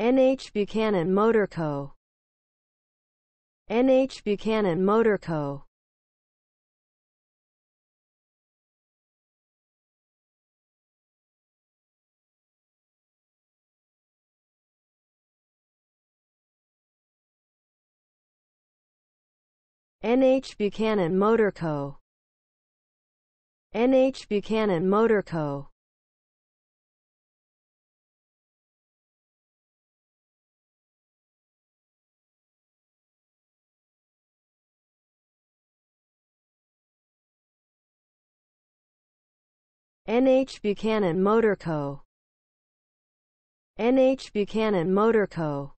NH Buchanan Motor Co. NH Buchanan Motor Co. NH Buchanan Motor Co. NH Buchanan Motor Co. NH Buchanan Motor Co. NH Buchanan Motor Co.